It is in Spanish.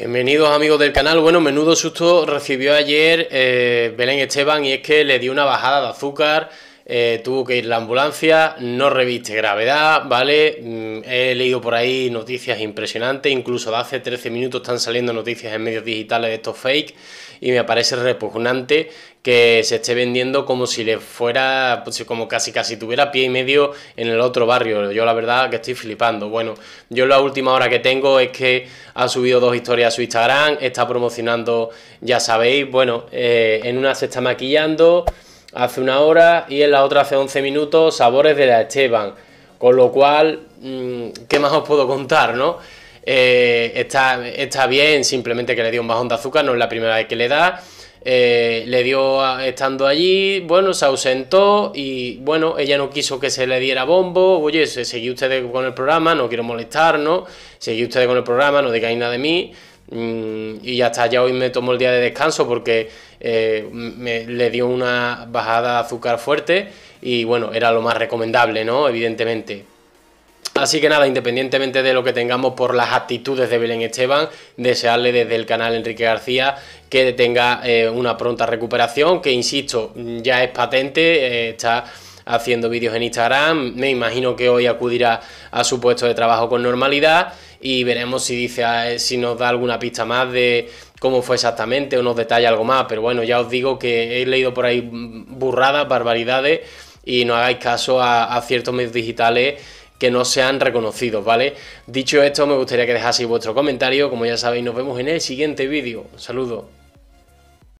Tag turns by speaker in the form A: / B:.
A: Bienvenidos amigos del canal. Bueno, menudo susto recibió ayer eh, Belén Esteban y es que le dio una bajada de azúcar. Eh, tuvo que ir la ambulancia, no reviste gravedad, ¿vale? Mm, he leído por ahí noticias impresionantes, incluso de hace 13 minutos están saliendo noticias en medios digitales de estos fake y me parece repugnante que se esté vendiendo como si le fuera, pues, como casi casi tuviera pie y medio en el otro barrio. Yo la verdad que estoy flipando. Bueno, yo la última hora que tengo es que ha subido dos historias a su Instagram, está promocionando, ya sabéis, bueno, eh, en una se está maquillando hace una hora y en la otra hace 11 minutos sabores de la Esteban. Con lo cual, mm, ¿qué más os puedo contar, no? Eh, está, está bien, simplemente que le dio un bajón de azúcar, no es la primera vez que le da. Eh, le dio estando allí, bueno, se ausentó y bueno, ella no quiso que se le diera bombo, oye, seguí ustedes con el programa, no quiero molestar, ¿no? Seguí ustedes con el programa, no digáis nada de mí, Mm, y hasta ya hoy me tomo el día de descanso porque eh, le dio una bajada de azúcar fuerte y bueno, era lo más recomendable, ¿no? Evidentemente. Así que nada, independientemente de lo que tengamos por las actitudes de Belén Esteban, desearle desde el canal Enrique García que tenga eh, una pronta recuperación, que insisto, ya es patente, eh, está haciendo vídeos en Instagram, me imagino que hoy acudirá a su puesto de trabajo con normalidad y veremos si dice ah, eh, si nos da alguna pista más de cómo fue exactamente o nos detalla algo más. Pero bueno, ya os digo que he leído por ahí burradas, barbaridades y no hagáis caso a, ciertos medios digitales que no sean reconocidos, ¿vale? Dicho esto, me gustaría que dejaseis vuestro comentario. Como ya sabéis, nos vemos en el siguiente vídeo. saludo!